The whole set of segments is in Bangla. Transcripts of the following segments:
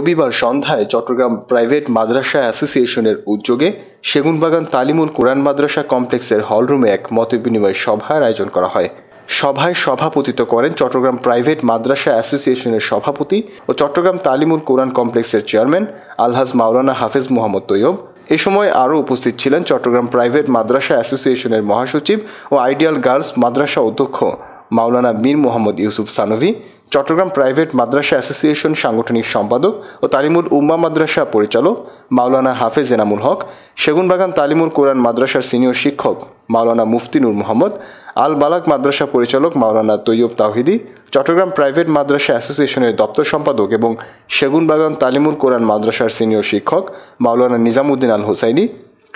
রবিবার সন্ধ্যায় চট্টগ্রাম প্রাইভেট মাদ্রাসা অ্যাসোসিয়েশনের উদ্যোগে সেগুনবাগান তালিমুল কোরআন মাদ্রাসা কমপ্লেক্সের হলরুমে এক মতবিনিময় সভার আয়োজন করা হয় সভায় সভাপতিত্ব করেন চট্টগ্রাম প্রাইভেট মাদ্রাসা অ্যাসোসিয়েশনের সভাপতি ও চট্টগ্রাম তালিমুল কোরআন কমপ্লেক্সের চেয়ারম্যান আলহাজ মাওলানা হাফেজ মোহাম্মদ তৈয়ব এ সময় আরও উপস্থিত ছিলেন চট্টগ্রাম প্রাইভেট মাদ্রাসা অ্যাসোসিয়েশনের মহাসচিব ও আইডিয়াল গার্লস মাদ্রাসা অধ্যক্ষ মাওলানা মীর মোহাম্মদ ইউসুফ সানভি চট্টগ্রাম প্রাইভেট মাদ্রাসা অ্যাসোসিয়েশন সাংগঠনিক সম্পাদক ও তালিমুল উম্মা মাদ্রাসা পরিচালক মাওলানা হাফেজ এনামুল হক সেগুনবাগান তালিমুল কোরআন মাদ্রাসার সিনিয়র শিক্ষক মাওলানা মুফতি মোহাম্মদ আল বালাক মাদ্রাসা পরিচালক মাওলানা তৈয়ব তাহিদি চট্টগ্রাম প্রাইভেট মাদ্রাসা অ্যাসোসিয়েশনের দপ্তর সম্পাদক এবং সেগুনবাগান তালিমুল কোরআন মাদ্রাসার সিনিয়র শিক্ষক মাওলানা নিজামুদ্দিন আল হোসাইনি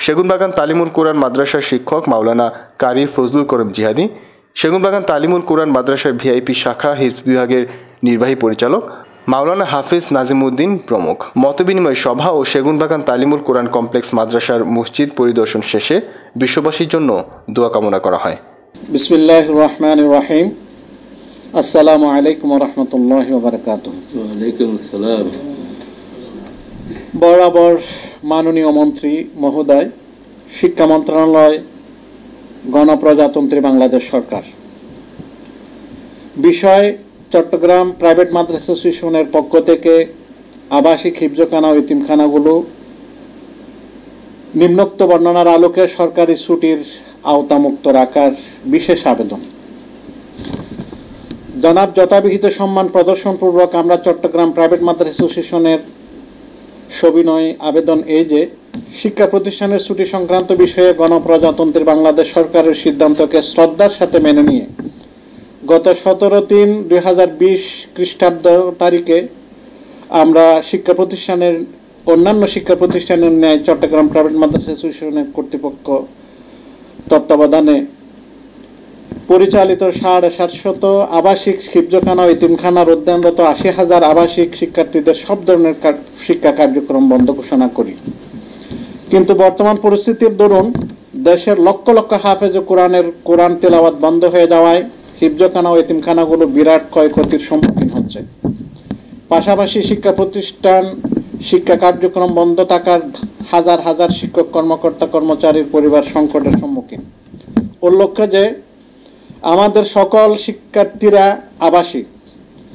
সেগুনবাগান তালিমুল কোরআন মাদ্রাসার শিক্ষক মাওলানা কারি ফজলুল করিম জিহাদি সেগুনবাগান তালিমুল কোরআন মাদ্রাসার ভিআইপি শাখা হিফ বিভাগের নির্বাহী পরিচালক মাওলানা হাফিজ নাজিমুদ্দিন প্রমুখ মতবিনিময় সভা ও সেগুনবাগান তালিমুল কোরআন কমপ্লেক্স মাদ্রাসার মসজিদ পরিদর্শন শেষে বিশ্ববাসীর জন্য দোয়া কামনা করা হয় বিসমিল্লাহ রহমান রাহিম আসসালামু আলাইকুম রহমতুল্লাহ বরাবর মাননীয় মন্ত্রী মহোদয় শিক্ষা মন্ত্রণালয় গণপ্রজাতন্ত্রী বাংলাদেশ সরকার বিষয় চট্টগ্রাম প্রাইভেট মাদ্রাসা অ্যাসোসিয়েশনের পক্ষ থেকে আবাসিক হিফজখানা ও ইতিমখানাগুলো নিম্নোক্ত বর্ণনার আলোকে সরকারি ছুটির আওতামুক্ত রাখার বিশেষ আবেদন জনাব যথাবিহিত সম্মান প্রদর্শনপূর্বক আমরা চট্টগ্রাম প্রাইভেট মাদ্রাসা অ্যাসোসিয়েশনের সবিনয় আবেদন এই যে শিক্ষা প্রতিষ্ঠানের ছুটি সংক্রান্ত বিষয়ে গণপ্রজাতন্ত্রী বাংলাদেশ সরকারের সিদ্ধান্তকে শ্রদ্ধার সাথে মেনে নিয়ে গত সতেরো তিন দুই হাজার বিশ খ্রিস্টাব্দ তারিখে আমরা শিক্ষা প্রতিষ্ঠানের অন্যান্য শিক্ষা প্রতিষ্ঠানের ন্যায় চট্টগ্রাম প্রাইভেট মাদ্রাসা অ্যাসোসিয়েশনের কর্তৃপক্ষ তত্ত্বাবধানে পরিচালিত সাড়ে সাতশত আবাসিক শিবজখানা ও ইতিমখানার অধ্যয়নরত আশি হাজার আবাসিক শিক্ষার্থীদের সব ধরনের শিক্ষা কার্যক্রম বন্ধ ঘোষণা করি কিন্তু বর্তমান পরিস্থিতির দরুন দেশের লক্ষ লক্ষ হাফেজ কোরআনের কোরআন তেলাওয়াত বন্ধ হয়ে যাওয়ায় হিবজখানা ও এতিমখানাগুলো বিরাট ক্ষয়ক্ষতির সম্মুখীন হচ্ছে পাশাপাশি শিক্ষা প্রতিষ্ঠান শিক্ষা কার্যক্রম বন্ধ থাকার হাজার হাজার শিক্ষক কর্মকর্তা কর্মচারীর পরিবার সংকটের সম্মুখীন উল্লেখ্য যে আমাদের সকল শিক্ষার্থীরা আবাসিক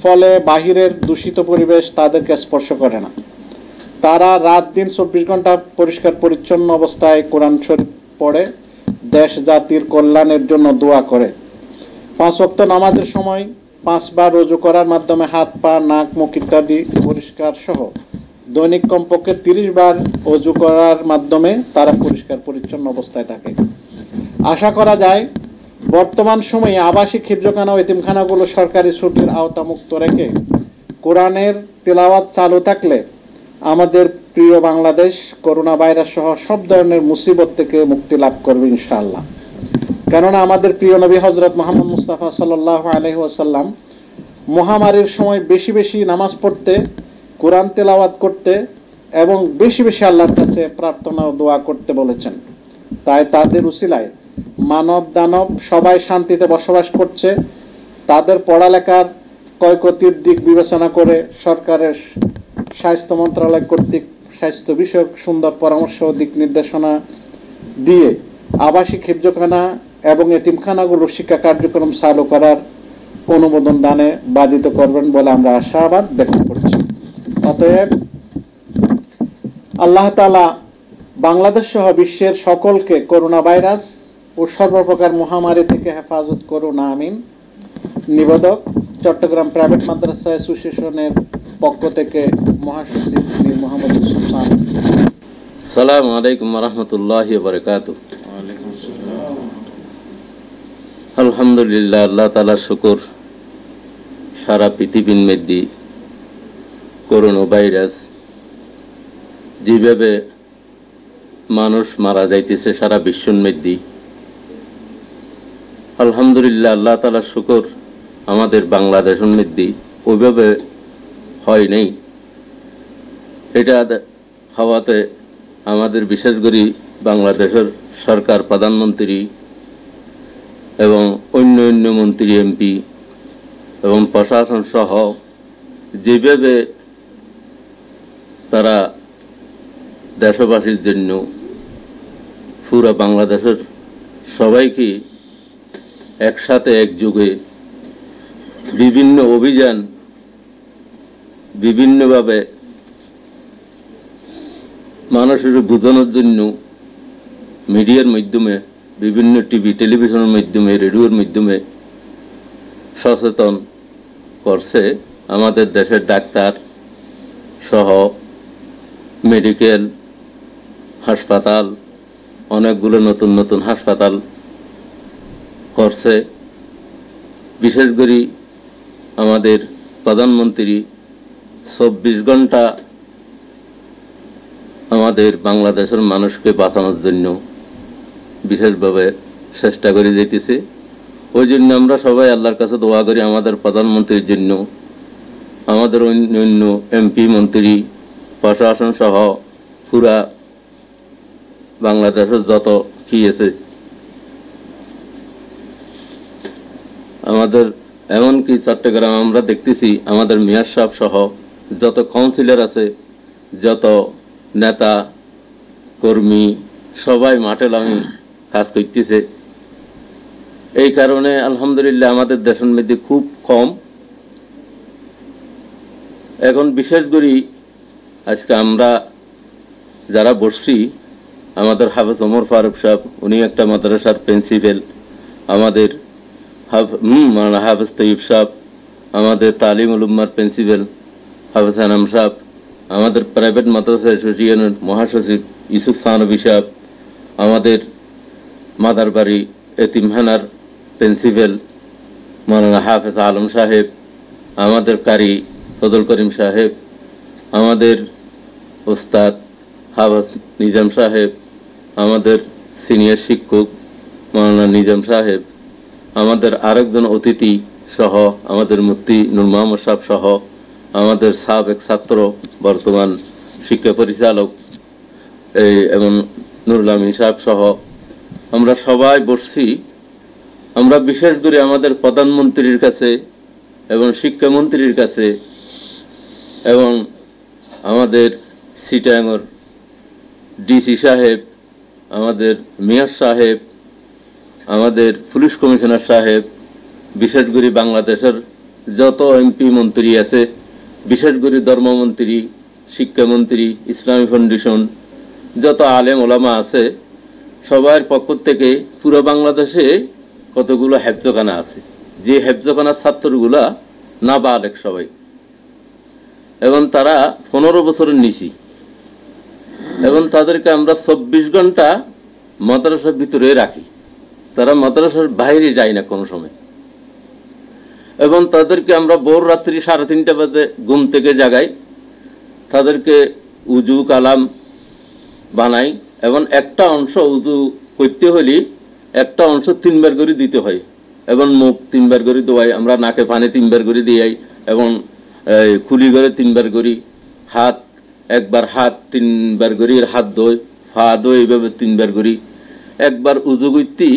ফলে বাহিরের দূষিত পরিবেশ তাদেরকে স্পর্শ করে না তারা রাত দিন চব্বিশ ঘন্টা পরিষ্কার পরিচ্ছন্ন অবস্থায় কোরআন শরীফ পড়ে দেশ জাতির কল্যাণের জন্য দোয়া করে পাঁচ অক্ত নামাজের সময় পাঁচবার রজু করার মাধ্যমে হাত পা নাক মুখ ইত্যাদি পরিষ্কার সহ দৈনিক কমপক্ষে তিরিশ বার অজু করার মাধ্যমে তারা পরিষ্কার পরিচ্ছন্ন অবস্থায় থাকে আশা করা যায় বর্তমান সময়ে আবাসিক ক্ষিপ্রখানা ও এতিমখানাগুলো সরকারি ছুটির আওতামুক্ত রেখে কোরআনের তেলাওয়াত চালু থাকলে আমাদের প্রিয় বাংলাদেশ করোনা ভাইরাস সহ সব ধরনের মুসিবত থেকে মুক্তি লাভ করবে ইনশাআল্লাহ কেননা আমাদের প্রিয় নবী হজরত মোহাম্মদ মুস্তাফা সাল্লাহ আলহিহাসাল্লাম মহামারীর সময় বেশি বেশি নামাজ পড়তে কোরআন তেলাওয়াত করতে এবং বেশি বেশি আল্লাহর কাছে প্রার্থনা ও দোয়া করতে বলেছেন তাই তাদের উসিলায় মানব দানব সবাই শান্তিতে বসবাস করছে তাদের পড়ালেখার ক্ষয়ক্ষতির দিক বিবেচনা করে সরকারের স্বাস্থ্য মন্ত্রণালয় কর্তৃক স্বাস্থ্য বিষয়ক সুন্দর পরামর্শ দিক নির্দেশনা দিয়ে আবাসিক হিফজখানা এবং এতিমখানাগুলো শিক্ষা কার্যক্রম চালু করার অনুমোদন দানে বাধিত করবেন বলে আমরা আশাবাদ ব্যক্ত করছি অতএব আল্লাহ তালা বাংলাদেশ সহ বিশ্বের সকলকে করোনা ভাইরাস ও সর্বপ্রকার মহামারী থেকে হেফাজত করুন আমিন নিবেদক চট্টগ্রাম প্রাইভেট মাদ্রাসা অ্যাসোসিয়েশনের পক্ষ থেকে মহাসচিব তিনি মোহাম্মদ ইউসুফ খান সালাম আলাইকুম রহমতুল্লাহ বরকাত আলহামদুলিল্লাহ আল্লাহ তালা শুকুর সারা পৃথিবীর মধ্যে করোনা ভাইরাস যেভাবে মানুষ মারা যাইতেছে সারা বিশ্বর আলহামদুলিল্লাহ আল্লাহ তালার শুকর আমাদের বাংলাদেশ মধ্যে ওইভাবে হয়নি এটা হওয়াতে আমাদের বিশেষ করে বাংলাদেশের সরকার প্রধানমন্ত্রী এবং অন্য অন্য মন্ত্রী এমপি এবং প্রশাসন সহ যেভাবে তারা দেশবাসীর জন্য পুরো বাংলাদেশের সবাইকে একসাথে একযোগে বিভিন্ন অভিযান বিভিন্নভাবে মানুষের বোঝানোর জন্য মিডিয়ার মাধ্যমে বিভিন্ন টিভি টেলিভিশনের মাধ্যমে রেডিওর মাধ্যমে সচেতন করছে আমাদের দেশের ডাক্তার সহ মেডিকেল হাসপাতাল অনেকগুলো নতুন নতুন হাসপাতাল করছে বিশেষ করে আমাদের প্রধানমন্ত্রী চব্বিশ ঘন্টা আমাদের বাংলাদেশের মানুষকে বাঁচানোর জন্য বিশেষভাবে চেষ্টা করে যেতেছে ওই জন্য আমরা সবাই আল্লাহর কাছে দোয়া করি আমাদের প্রধানমন্ত্রীর জন্য আমাদের অন্য এমপি মন্ত্রী প্রশাসন সহ পুরা বাংলাদেশের যত কি আছে আমাদের এমনকি চট্টগ্রাম আমরা দেখতেছি আমাদের মেয়র সাহেব সহ যত কাউন্সিলর আছে যত নেতা কর্মী সবাই মাঠে লামি কাজ করতেছে এই কারণে আলহামদুলিল্লাহ আমাদের দেশের মধ্যে খুব কম এখন বিশেষ করে আজকে আমরা যারা বসছি আমাদের হাফেজ ওমর ফারুক সাহেব উনি একটা মাদ্রাসার প্রিন্সিপাল আমাদের হাফ হাফেজ তৈব সাহেব আমাদের তালিম উলুম্মার প্রিন্সিপাল হাফেজ আনাম সাহ আমাদের প্রাইভেট মাদ্রাসা অ্যাসোসিয়েশনের মহাসচিব ইউসুফ সাহানবি সাহ আমাদের মাদারবাড়ি এতিমহানার প্রিন্সিপাল মৌলানা হাফেজ আলম সাহেব আমাদের কারি ফজল করিম সাহেব আমাদের ওস্তাদ হাফাজ নিজাম সাহেব আমাদের সিনিয়র শিক্ষক মৌলানা নিজাম সাহেব আমাদের আরেকজন অতিথি সহ আমাদের মুফতি নুর মোহাম্মদ সাহেব সহ আমাদের সাবেক ছাত্র বর্তমান শিক্ষা পরিচালক এই এবং নুরুল আমিন সাহেব সহ আমরা সবাই বসছি আমরা বিশেষ করে আমাদের প্রধানমন্ত্রীর কাছে এবং শিক্ষামন্ত্রীর কাছে এবং আমাদের সিটাঙ্গর ডিসি সাহেব আমাদের মেয়র সাহেব আমাদের পুলিশ কমিশনার সাহেব বিশেষ করে বাংলাদেশের যত এমপি মন্ত্রী আছে বিশেষ করে ধর্মমন্ত্রী শিক্ষামন্ত্রী ইসলামী ফাউন্ডেশন যত আলেম ওলামা আছে সবার পক্ষ থেকে পুরো বাংলাদেশে কতগুলো হেফজখানা আছে যে হেফজখানার ছাত্রগুলা না বালেক সবাই এবং তারা পনেরো বছরের নিচি এবং তাদেরকে আমরা চব্বিশ ঘন্টা মাদ্রাসার ভিতরে রাখি তারা মাদ্রাসার বাইরে যায় না কোনো সময় এবং তাদেরকে আমরা ভোর রাত্রি সাড়ে তিনটা বাজে ঘুম থেকে জাগাই তাদেরকে উজু কালাম বানাই এবং একটা অংশ উজু করতে হলে একটা অংশ তিনবার করে দিতে হয় এবং মুখ তিনবার করে দোয়াই আমরা নাকে পানি তিনবার করে দিয়াই এবং খুলি করে তিনবার করি হাত একবার হাত তিনবার করি হাত দই ফা দই এইভাবে তিনবার করি একবার উজু করতে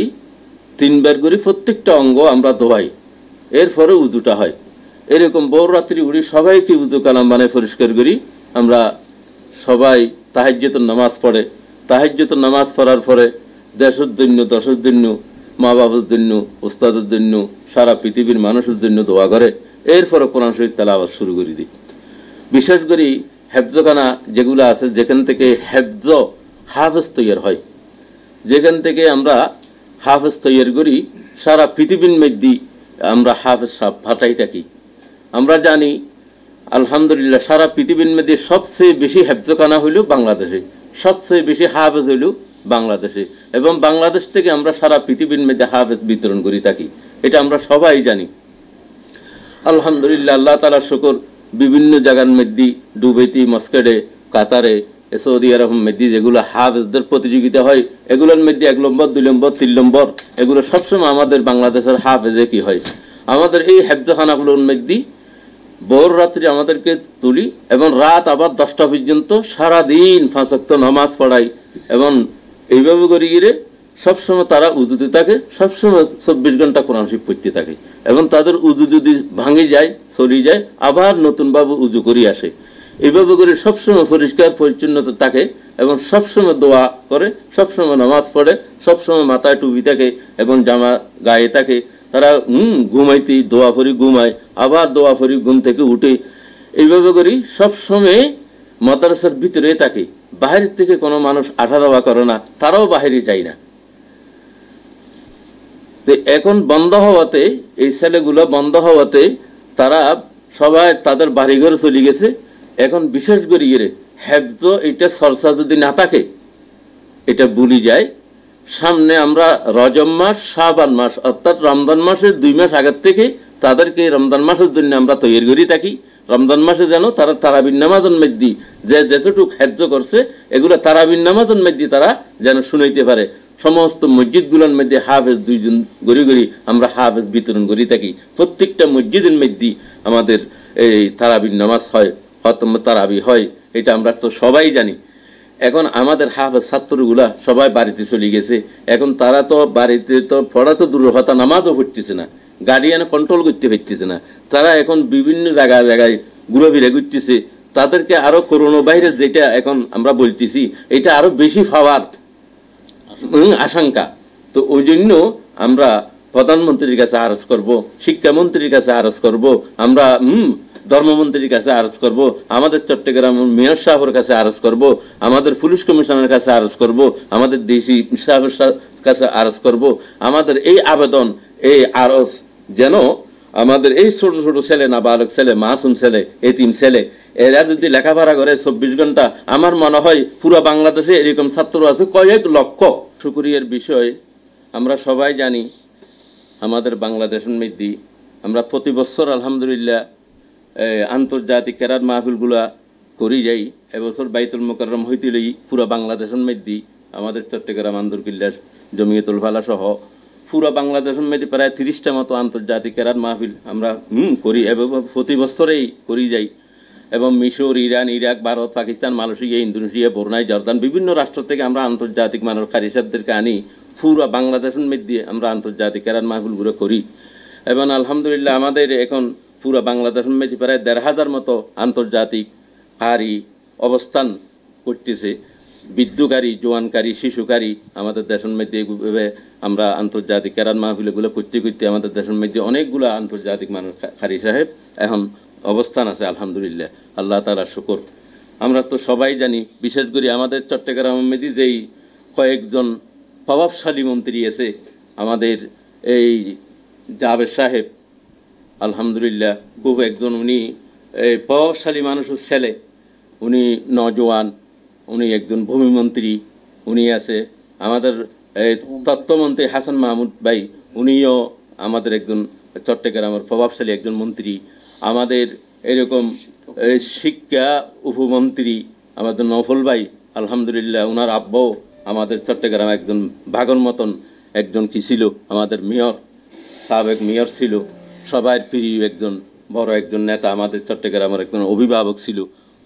তিনবার করি প্রত্যেকটা অঙ্গ আমরা ধোয়াই এরপরে উজুটা হয় এরকম রাত্রি উড়ি সবাইকে উজু কালাম বানে পরিষ্কার করি আমরা সবাই তাহাজ্যতন নামাজ পড়ে তাহাজ্যতন নামাজ পড়ার পরে দেশের জন্য দশের জন্য মা বাবার জন্য ওস্তাদের জন্য সারা পৃথিবীর মানুষের জন্য দোয়া করে এরপরে কোরআন শরীফ আবার শুরু করে দিই বিশেষ করে হেফজখানা যেগুলো আছে যেখান থেকে হেফজ হাফেজ তৈয়ার হয় যেখান থেকে আমরা হাফেজ তৈয়ার করি সারা পৃথিবীর মধ্যে আমরা হাফেজ সাহ ভাটাই থাকি আমরা জানি আলহামদুলিল্লাহ সারা পৃথিবীর মধ্যে সবচেয়ে বেশি হেফজখানা হইল বাংলাদেশে সবচেয়ে বেশি হাফেজ হইল বাংলাদেশে এবং বাংলাদেশ থেকে আমরা সারা পৃথিবীর মধ্যে হাফেজ বিতরণ করি থাকি এটা আমরা সবাই জানি আলহামদুলিল্লাহ আল্লাহ তালা শুকর বিভিন্ন জায়গার মধ্যে ডুবেতি মস্কেডে কাতারে সৌদি আরব মেদি যেগুলো হাফেজদের প্রতিযোগিতা হয় এগুলোর মেদি এক নম্বর দুই নম্বর তিন নম্বর এগুলো সবসময় আমাদের বাংলাদেশের হাফেজে কি হয় আমাদের এই হেফজাখানাগুলোর মেদি ভোর রাত্রি আমাদেরকে তুলি এবং রাত আবার দশটা পর্যন্ত সারাদিন ফাঁসক্ত নামাজ পড়াই এবং এইভাবে করে গিয়ে সবসময় তারা উজুতে থাকে সবসময় চব্বিশ ঘন্টা কোরআন শিব পড়তে থাকে এবং তাদের উজু যদি ভাঙে যায় সরিয়ে যায় আবার নতুনভাবে উজু করে আসে এইভাবে করে সবসময় পরিষ্কার পরিচ্ছন্নতা থাকে এবং সবসময় দোয়া করে সবসময় নামাজ পড়ে সবসময় মাথায় টুপি থাকে এবং জামা গায়ে থাকে তারা হুম ঘুমাইতে দোয়া ফরি ঘুমায় আবার দোয়া ফরি ঘুম থেকে উঠে এইভাবে করি সবসময় মাদ্রাসার ভিতরে থাকে বাহিরের থেকে কোনো মানুষ আসা দেওয়া করে না তারাও বাহিরে যায় না তো এখন বন্ধ হওয়াতে এই ছেলেগুলো বন্ধ হওয়াতে তারা সবাই তাদের বাড়িঘরে চলে গেছে এখন বিশেষ করে ইয়ে হ্যাকজ এটা চর্চা যদি না থাকে এটা বলি যায় সামনে আমরা রজম মাস সাবান মাস অর্থাৎ রমজান মাসের দুই মাস আগের থেকে তাদেরকে রমজান মাসের জন্য আমরা তৈরি করি থাকি রমজান মাসে যেন তারা তারাবিন নামাজন মেদি যে যেতটুক হ্যায্য করছে এগুলো তারাবিন নামাজন মেদি তারা যেন শুনাইতে পারে সমস্ত মসজিদগুলোর মধ্যে হাফেজ দুইজন গড়ি গড়ি আমরা হাফেজ বিতরণ করি থাকি প্রত্যেকটা মসজিদের মধ্যে আমাদের এই তারাবিন নামাজ হয় তারাবি হয় এটা আমরা তো সবাই জানি এখন আমাদের হাফ ছাত্রগুলা সবাই বাড়িতে চলে গেছে এখন তারা তো বাড়িতে তো পড়া তো দূর হতা নামাজও পড়তেছে না গার্ডিয়ান কন্ট্রোল করতে পারতেছে না তারা এখন বিভিন্ন জায়গায় জায়গায় ঘুরে ঘুরতেছে তাদেরকে আরও করোনা ভাইরাস যেটা এখন আমরা বলতেছি এটা আরও বেশি ফাওয়ার আশঙ্কা তো ওই জন্য আমরা প্রধানমন্ত্রীর কাছে আরজ করব শিক্ষামন্ত্রীর কাছে আরজ করব আমরা ধর্মমন্ত্রীর কাছে আরজ করব আমাদের চট্টগ্রাম মেয়র সাহেবের কাছে আরজ করব আমাদের পুলিশ কমিশনারের কাছে আরজ করব আমাদের ডিসি সাহেবের কাছে আরজ করব আমাদের এই আবেদন এই আরজ যেন আমাদের এই ছোট ছোট ছেলে না বালক ছেলে মাসুম ছেলে এতিম ছেলে এরা যদি লেখাপড়া করে চব্বিশ ঘন্টা আমার মনে হয় পুরো বাংলাদেশে এরকম ছাত্র আছে কয়েক লক্ষ শুকুরিয়ার বিষয় আমরা সবাই জানি আমাদের বাংলাদেশ মেদি আমরা প্রতি বছর আলহামদুলিল্লাহ আন্তর্জাতিক কেরাত মাহফিলগুলা করি যাই এবছর বাইতুল মোকাররম হইতেই পুরা বাংলাদেশের মধ্যে আমাদের চট্টগ্রাম আন্দরকিল্লা জমিয়তুল ফালা সহ পুরো বাংলাদেশের মধ্যে প্রায় তিরিশটা মতো আন্তর্জাতিক ক্যারাট মাহফিল আমরা হুম করি এবং প্রতি বছরেই করি যাই এবং মিশর Iran Iraq Bharat Pakistan Malaysia Indonesia Brunei Jordan বিভিন্ন রাষ্ট্র থেকে আমরা আন্তর্জাতিক মানুষ কারিসাবদেরকে আনি পুরো বাংলাদেশের মধ্যে আমরা আন্তর্জাতিক ক্যারাট মাহফিলগুলো করি এবং আলহামদুলিল্লাহ আমাদের এখন পুরো বাংলাদেশ প্রায় দেড় হাজার মতো আন্তর্জাতিক কারি অবস্থান করতেছে বিদ্যুকারী জোয়ানকারী শিশুকারী আমাদের দেশের মধ্যে আমরা আন্তর্জাতিক কেরান মাহফিলগুলো করতে করতে আমাদের দেশের মধ্যে অনেকগুলো আন্তর্জাতিক মানুষ খারি সাহেব এখন অবস্থান আছে আলহামদুলিল্লাহ আল্লাহ তালা শুকর আমরা তো সবাই জানি বিশেষ করে আমাদের চট্টগ্রাম মেদি যেই কয়েকজন প্রভাবশালী মন্ত্রী আছে আমাদের এই জাভেদ সাহেব আলহামদুলিল্লাহ খুব একজন উনি প্রভাবশালী মানুষের ছেলে উনি নজওয়ান উনি একজন ভূমিমন্ত্রী উনি আছে আমাদের তত্ত্বমন্ত্রী হাসান মাহমুদ ভাই উনিও আমাদের একজন চট্টগ্রামের প্রভাবশালী একজন মন্ত্রী আমাদের এরকম শিক্ষা উপমন্ত্রী আমাদের নফল ভাই আলহামদুলিল্লাহ ওনার আব্বাও আমাদের চট্টগ্রাম একজন ভাগন মতন একজন কি ছিল আমাদের মেয়র সাবেক মেয়র ছিল সবার প্রিয় একজন বড় একজন নেতা আমাদের চট্টগ্রামের একজন অভিভাবক ছিল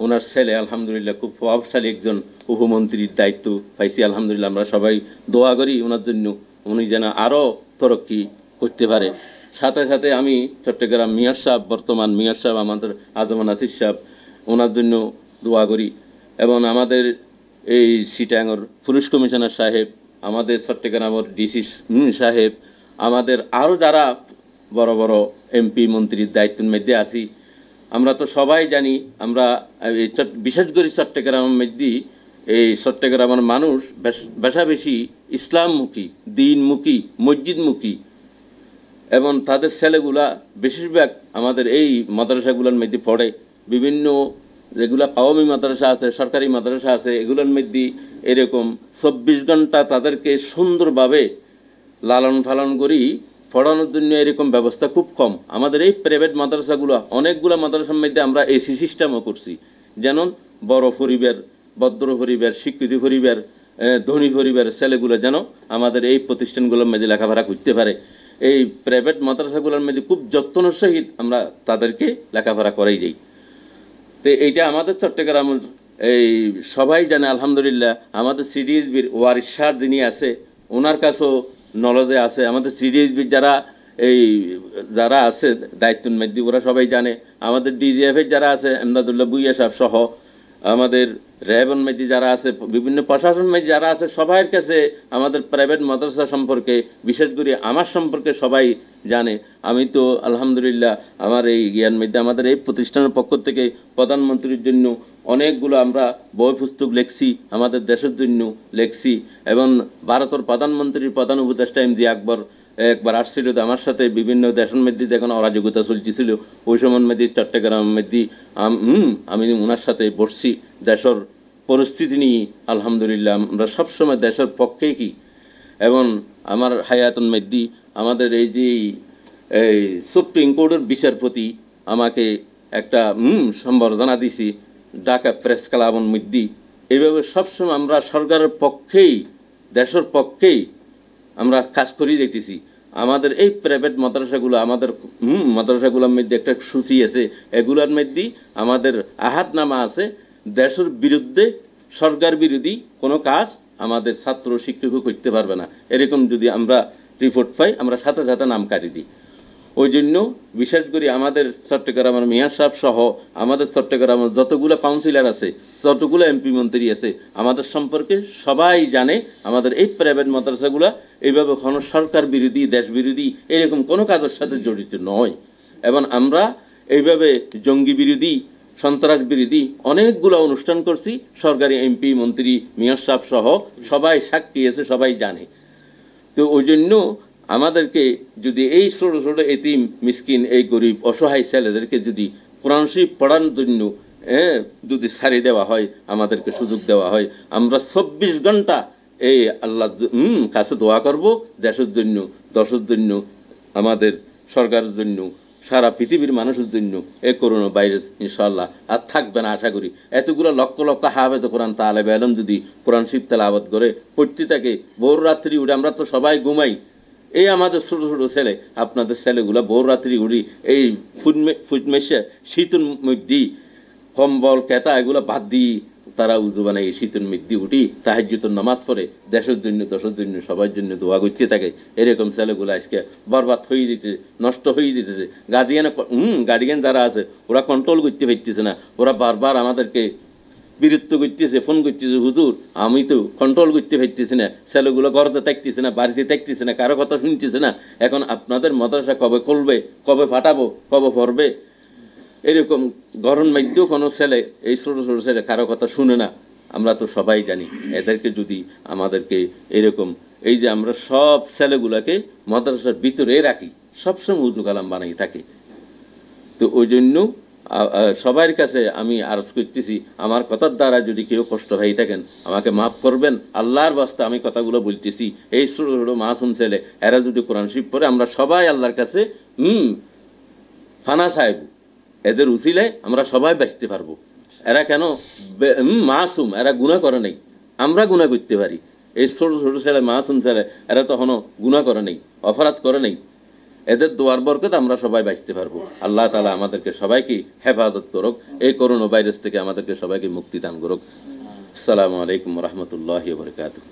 ওনার ছেলে আলহামদুলিল্লাহ খুব প্রভাবশালী একজন উপমন্ত্রীর দায়িত্ব পাইছি আলহামদুলিল্লাহ আমরা সবাই দোয়া করি ওনার জন্য উনি যেন আরও তরক্কি করতে পারে সাথে সাথে আমি চট্টগ্রাম মিয়ার সাহেব বর্তমান মিয়ার সাহেব আমাদের আজমান আসির সাহেব ওনার জন্য দোয়া করি এবং আমাদের এই সিটাঙ্গর পুলিশ কমিশনার সাহেব আমাদের চট্টগ্রামের ডিসি সাহেব আমাদের আরও যারা বড় বড় এমপি মন্ত্রীর দায়িত্বের মধ্যে আসি আমরা তো সবাই জানি আমরা বিশেষ করে চট্টগ্রামের মধ্যে এই চট্টগ্রামের মানুষ বেশা বেশি ইসলামমুখী দিনমুখী মসজিদমুখী এবং তাদের ছেলেগুলা বেশিরভাগ আমাদের এই মাদ্রাসাগুলোর মধ্যে পড়ে বিভিন্ন যেগুলা আওয়ামি মাদ্রাসা আছে সরকারি মাদ্রাসা আছে এগুলোর মধ্যে এরকম চব্বিশ ঘন্টা তাদেরকে সুন্দরভাবে লালন পালন করি পড়ানোর জন্য এরকম ব্যবস্থা খুব কম আমাদের এই প্রাইভেট মাদ্রাসাগুলো অনেকগুলো মাদ্রাসার মধ্যে আমরা এসি সিস্টেমও করছি যেন বড় পরিবার বদ্র পরিবার স্বীকৃতি পরিবার ধনী পরিবারের ছেলেগুলো যেন আমাদের এই প্রতিষ্ঠানগুলোর মধ্যে লেখাপড়া করতে পারে এই প্রাইভেট মাদ্রাসাগুলোর মধ্যে খুব যত্ন সহিত আমরা তাদেরকে লেখাপড়া করাই যাই তো এইটা আমাদের চট্টগ্রাম এই সবাই জানে আলহামদুলিল্লাহ আমাদের সিডিএসবির ওয়ারিস যিনি আছে ওনার কাছেও নলদে আছে আমাদের সিডিএসবি যারা এই যারা আছে দায়িত্ব মেদিনীপুরা সবাই জানে আমাদের ডিজিএফের যারা আছে এমদাদুল্লাহ বুইয়া সাহেব সহ আমাদের রেবন মেজি যারা আছে বিভিন্ন প্রশাসন মেজি যারা আছে সবার কাছে আমাদের প্রাইভেট মাদ্রাসা সম্পর্কে বিশেষ করে আমার সম্পর্কে সবাই জানে আমি তো আলহামদুলিল্লাহ আমার এই জ্ঞান মেয়েতে আমাদের এই প্রতিষ্ঠানের পক্ষ থেকে প্রধানমন্ত্রীর জন্য অনেকগুলো আমরা বই পুস্তক লেখছি আমাদের দেশের জন্য লেখছি এবং ভারতের প্রধানমন্ত্রীর প্রধান উপদেষ্টা এম জি আকবর একবার আসছিল তো আমার সাথে বিভিন্ন দেশের মধ্যে এখন অরাজকতা চলছিল ওই সময় মেদি চট্টগ্রাম মেদি আমি ওনার সাথে বসছি দেশের পরিস্থিতি নিয়ে আলহামদুলিল্লাহ আমরা সবসময় দেশের পক্ষে কি এবং আমার হায়াতন মেদি আমাদের এই যে এই সুপ্রিম কোর্টের বিচারপতি আমাকে একটা সম্বর্ধনা দিছি ঢাকা প্রেস ক্লাবন মেদি এইভাবে সবসময় আমরা সরকারের পক্ষেই দেশের পক্ষেই আমরা কাজ করি দেখতেছি আমাদের এই প্রাইভেট মাদ্রাসাগুলো আমাদের হুম মাদ্রাসাগুলোর মধ্যে একটা সূচি আছে এগুলোর মধ্যে আমাদের আহাত নামা আছে দেশের বিরুদ্ধে সরকার বিরোধী কোনো কাজ আমাদের ছাত্র শিক্ষকও করতে পারবে না এরকম যদি আমরা রিপোর্ট পাই আমরা সাথে সাথে নাম কাটি দিই ওই জন্য বিশেষ করে আমাদের চট্টগ্রামের মিয়া সাহেব সহ আমাদের চট্টগ্রামের যতগুলো কাউন্সিলর আছে যতগুলো এমপি মন্ত্রী আছে আমাদের সম্পর্কে সবাই জানে আমাদের এই প্রাইভেট মাদ্রাসাগুলো এইভাবে কোন সরকার বিরোধী দেশ বিরোধী এরকম কোনো কাজের সাথে জড়িত নয় এবং আমরা এইভাবে জঙ্গি বিরোধী সন্ত্রাস বিরোধী অনেকগুলো অনুষ্ঠান করছি সরকারি এমপি মন্ত্রী মেয়র সাহেব সহ সবাই সাক্ষী আছে সবাই জানে তো ওই জন্য আমাদেরকে যদি এই ছোটো ছোটো এতিম মিসকিন এই গরিব অসহায় ছেলেদেরকে যদি কোরআন শরীফ পড়ানোর জন্য হ্যাঁ যদি সারি দেওয়া হয় আমাদেরকে সুযোগ দেওয়া হয় আমরা চব্বিশ ঘন্টা এই আল্লাহ কাছে দোয়া করব দেশের জন্য দশের জন্য আমাদের সরকারের জন্য সারা পৃথিবীর মানুষের জন্য এ করোনা ভাইরাস ইনশাল্লাহ আর থাকবে না আশা করি এতগুলো লক্ষ লক্ষ হাফেদ কোরআন তাহলে বেলম যদি কোরআন শিব তালা আবাদ করে প্রত্যেকটাকে থাকে ভোর রাত্রি উঠে আমরা তো সবাই ঘুমাই এই আমাদের ছোট ছোট ছেলে আপনাদের ছেলেগুলো বউ রাত্রি উড়ি এই ফুটমে ফুটমেশে শীতুন মধ্যে কম্বল কেতা এগুলো বাদ দিয়ে তারা উজু বানাই শীতুন মৃদ্ধি উঠি জুতন নামাজ পড়ে দেশের জন্য দেশের জন্য সবার জন্য দোয়া করতে থাকে এরকম ছেলেগুলো আজকে বরবাদ হয়ে যেতে নষ্ট হয়ে যেতেছে গার্জিয়ানে হুম গার্জিয়ান যারা আছে ওরা কন্ট্রোল করতে পারতেছে না ওরা বারবার আমাদেরকে বিরক্ত করতেছে ফোন করতেছে হুজুর আমি তো কন্ট্রোল করতে পারতেছি না ছেলেগুলো ঘরতে থাকতেছে না বাড়িতে থাকতেছে না কারো কথা শুনতেছে না এখন আপনাদের মাদ্রাসা কবে খুলবে কবে ফাটাবো কবে পড়বে এরকম গরম মাধ্যেও কোনো ছেলে এই ছোটো ছোটো ছেলে কারো কথা শুনে না আমরা তো সবাই জানি এদেরকে যদি আমাদেরকে এরকম এই যে আমরা সব ছেলেগুলোকে মাদ্রাসার ভিতরে রাখি সবসময় উজু কালাম বানাই থাকে তো ওই জন্য সবার কাছে আমি আরজ করতেছি আমার কথার দ্বারা যদি কেউ কষ্ট হয়ে থাকেন আমাকে মাফ করবেন আল্লাহর বাস্তে আমি কথাগুলো বলতেছি এই ছোটো ছোটো মাসুম ছেলে এরা যদি কোরআন শিব পরে আমরা সবাই আল্লাহর কাছে হুম ফানা সাহেব এদের উচিলে আমরা সবাই বাঁচতে পারবো এরা কেন মাসুম এরা গুণা করে নেই আমরা গুণা করতে পারি এই ছোটো ছোটো ছেলে মাসুম ছেলে এরা তখনও গুণা করে নেই অপরাধ করে নেই এদের দোয়ার বরকত আমরা সবাই বাঁচতে পারবো আল্লাহ তালা আমাদেরকে সবাইকে হেফাজত করুক এই করোনা ভাইরাস থেকে আমাদেরকে সবাইকে মুক্তি দান করুক আসসালামু আলাইকুম রহমতুল্লাহ বরকাত